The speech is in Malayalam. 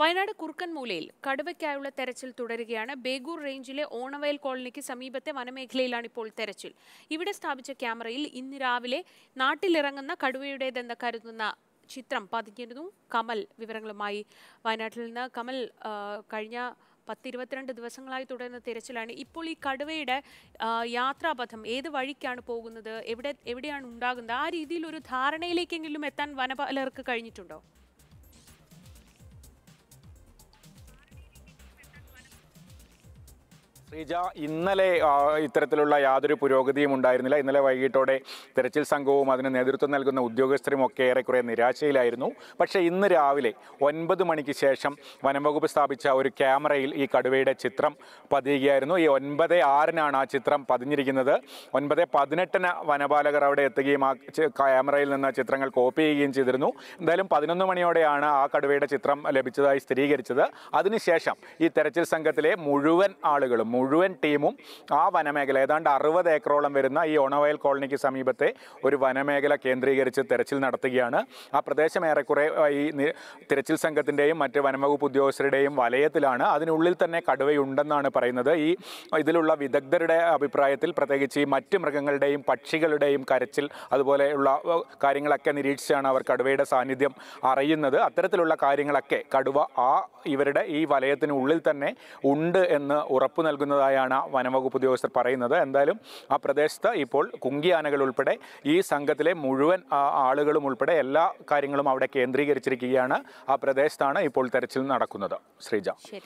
വയനാട് കുറുക്കൻമൂലയിൽ കടുവയ്ക്കായുള്ള തെരച്ചിൽ തുടരുകയാണ് ബേഗൂർ റേഞ്ചിലെ ഓണവയൽ കോളനിക്ക് സമീപത്തെ വനമേഖലയിലാണ് ഇപ്പോൾ തെരച്ചിൽ ഇവിടെ സ്ഥാപിച്ച ക്യാമറയിൽ ഇന്ന് രാവിലെ നാട്ടിലിറങ്ങുന്ന കടുവയുടേതെന്ന് കരുതുന്ന ചിത്രം പതിഞ്ഞിരുന്നു കമൽ വിവരങ്ങളുമായി വയനാട്ടിൽ നിന്ന് കമൽ കഴിഞ്ഞ പത്തിരുപത്തിരണ്ട് ദിവസങ്ങളായി തുടരുന്ന തിരച്ചിലാണ് ഇപ്പോൾ ഈ കടുവയുടെ യാത്രാപഥം ഏത് വഴിക്കാണ് പോകുന്നത് എവിടെ എവിടെയാണ് ഉണ്ടാകുന്നത് ആ രീതിയിൽ ഒരു ധാരണയിലേക്കെങ്കിലും എത്താൻ വനപാലർക്ക് കഴിഞ്ഞിട്ടുണ്ടോ ശ്രീജ ഇന്നലെ ഇത്തരത്തിലുള്ള യാതൊരു പുരോഗതിയും ഉണ്ടായിരുന്നില്ല ഇന്നലെ വൈകിട്ടോടെ തെരച്ചിൽ സംഘവും അതിന് നേതൃത്വം നൽകുന്ന ഉദ്യോഗസ്ഥരും ഒക്കെ ഏറെക്കുറെ നിരാശയിലായിരുന്നു പക്ഷേ ഇന്ന് രാവിലെ ഒൻപത് മണിക്ക് ശേഷം വനംവകുപ്പ് സ്ഥാപിച്ച ഒരു ക്യാമറയിൽ ഈ കടുവയുടെ ചിത്രം പതിയുകയായിരുന്നു ഈ ഒൻപത് ആറിനാണ് ആ ചിത്രം പതിഞ്ഞിരിക്കുന്നത് ഒൻപത് പതിനെട്ടിന് വനപാലകർ അവിടെ എത്തുകയും ആ ക്യാമറയിൽ നിന്ന് ചിത്രങ്ങൾ കോപ്പി ചെയ്യുകയും ചെയ്തിരുന്നു എന്തായാലും പതിനൊന്ന് മണിയോടെയാണ് ആ കടുവയുടെ ചിത്രം ലഭിച്ചതായി സ്ഥിരീകരിച്ചത് അതിനുശേഷം ഈ തെരച്ചിൽ സംഘത്തിലെ മുഴുവൻ ആളുകളും മുഴുവൻ ടീമും ആ വനമേഖല ഏതാണ്ട് അറുപത് ഏക്കറോളം വരുന്ന ഈ ഒണവയൽ കോളനിക്ക് സമീപത്തെ ഒരു വനമേഖല കേന്ദ്രീകരിച്ച് തെരച്ചിൽ നടത്തുകയാണ് ആ പ്രദേശം ഏറെക്കുറെ ഈ തിരച്ചിൽ സംഘത്തിൻ്റെയും മറ്റ് വനംവകുപ്പ് ഉദ്യോഗസ്ഥരുടെയും വലയത്തിലാണ് അതിനുള്ളിൽ തന്നെ കടുവയുണ്ടെന്നാണ് പറയുന്നത് ഈ ഇതിലുള്ള വിദഗ്ധരുടെ അഭിപ്രായത്തിൽ പ്രത്യേകിച്ച് ഈ മറ്റ് മൃഗങ്ങളുടെയും പക്ഷികളുടെയും കരച്ചിൽ അതുപോലെയുള്ള കാര്യങ്ങളൊക്കെ നിരീക്ഷിച്ചാണ് അവർ കടുവയുടെ സാന്നിധ്യം അറിയുന്നത് അത്തരത്തിലുള്ള കാര്യങ്ങളൊക്കെ കടുവ ആ ഇവരുടെ ഈ വലയത്തിനുള്ളിൽ തന്നെ ഉണ്ട് എന്ന് ഉറപ്പു നൽകുന്നു നൽകുന്നതായാണ് വനംവകുപ്പ് ഉദ്യോഗസ്ഥർ പറയുന്നത് എന്തായാലും ആ പ്രദേശത്ത് ഇപ്പോൾ കുങ്കിയാനകൾ ഉൾപ്പെടെ ഈ സംഘത്തിലെ മുഴുവൻ ആളുകളും ഉൾപ്പെടെ എല്ലാ കാര്യങ്ങളും അവിടെ കേന്ദ്രീകരിച്ചിരിക്കുകയാണ് ആ പ്രദേശത്താണ് ഇപ്പോൾ തെരച്ചിൽ നടക്കുന്നത് ശ്രീജ